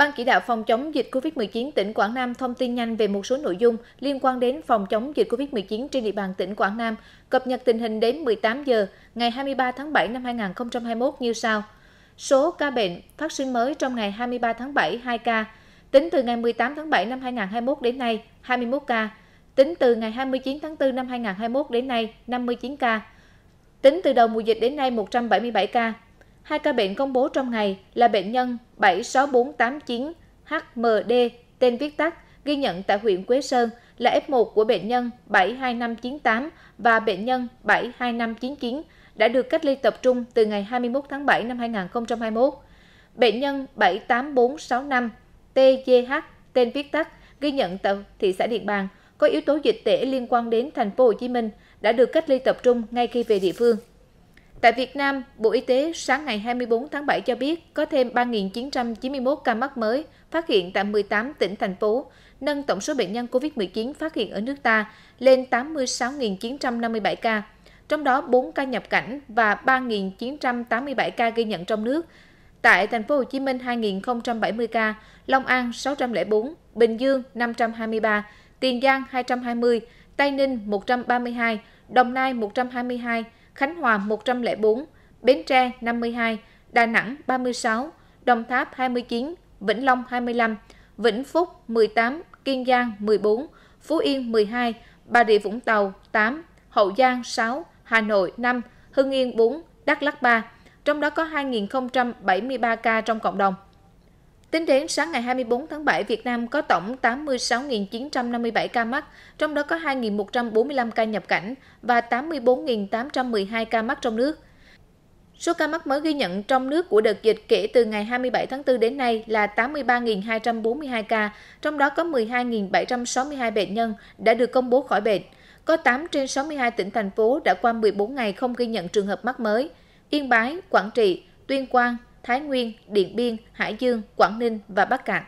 Ban chỉ đạo phòng chống dịch COVID-19 tỉnh Quảng Nam thông tin nhanh về một số nội dung liên quan đến phòng chống dịch COVID-19 trên địa bàn tỉnh Quảng Nam, cập nhật tình hình đến 18 giờ ngày 23 tháng 7 năm 2021 như sau. Số ca bệnh phát sinh mới trong ngày 23 tháng 7 2 ca, tính từ ngày 18 tháng 7 năm 2021 đến nay 21 ca, tính từ ngày 29 tháng 4 năm 2021 đến nay 59 ca, tính từ đầu mùa dịch đến nay 177 ca, Hai ca bệnh công bố trong ngày là bệnh nhân 76489 HMD, tên viết tắt, ghi nhận tại huyện Quế Sơn là F1 của bệnh nhân 72598 và bệnh nhân 72599 đã được cách ly tập trung từ ngày 21 tháng 7 năm 2021. Bệnh nhân 78465 TGH, tên viết tắt, ghi nhận tại thị xã Điện Bàn, có yếu tố dịch tễ liên quan đến thành phố Hồ Chí Minh đã được cách ly tập trung ngay khi về địa phương. Tại Việt Nam, Bộ Y tế sáng ngày 24 tháng 7 cho biết có thêm 3.991 ca mắc mới phát hiện tại 18 tỉnh, thành phố, nâng tổng số bệnh nhân COVID-19 phát hiện ở nước ta lên 86.957 ca, trong đó 4 ca nhập cảnh và 3.987 ca ghi nhận trong nước. Tại thành phố Hồ Chí Minh 2.070 ca, Long An 604, Bình Dương 523, Tiền Giang 220, Tây Ninh 132, Đồng Nai 122, Khánh Hòa 104, Bến Tre 52, Đà Nẵng 36, Đồng Tháp 29, Vĩnh Long 25, Vĩnh Phúc 18, Kiên Giang 14, Phú Yên 12, Bà Rịa Vũng Tàu 8, Hậu Giang 6, Hà Nội 5, Hưng Yên 4, Đắk Lắk 3. Trong đó có 2.073 ca trong cộng đồng. Tính đến sáng ngày 24 tháng 7, Việt Nam có tổng 86.957 ca mắc, trong đó có 2.145 ca nhập cảnh và 84.812 ca mắc trong nước. Số ca mắc mới ghi nhận trong nước của đợt dịch kể từ ngày 27 tháng 4 đến nay là 83.242 ca, trong đó có 12.762 bệnh nhân đã được công bố khỏi bệnh. Có 8 trên 62 tỉnh thành phố đã qua 14 ngày không ghi nhận trường hợp mắc mới. Yên Bái, Quảng Trị, Tuyên Quang, Thái Nguyên, Điện Biên, Hải Dương, Quảng Ninh và Bắc Cạn.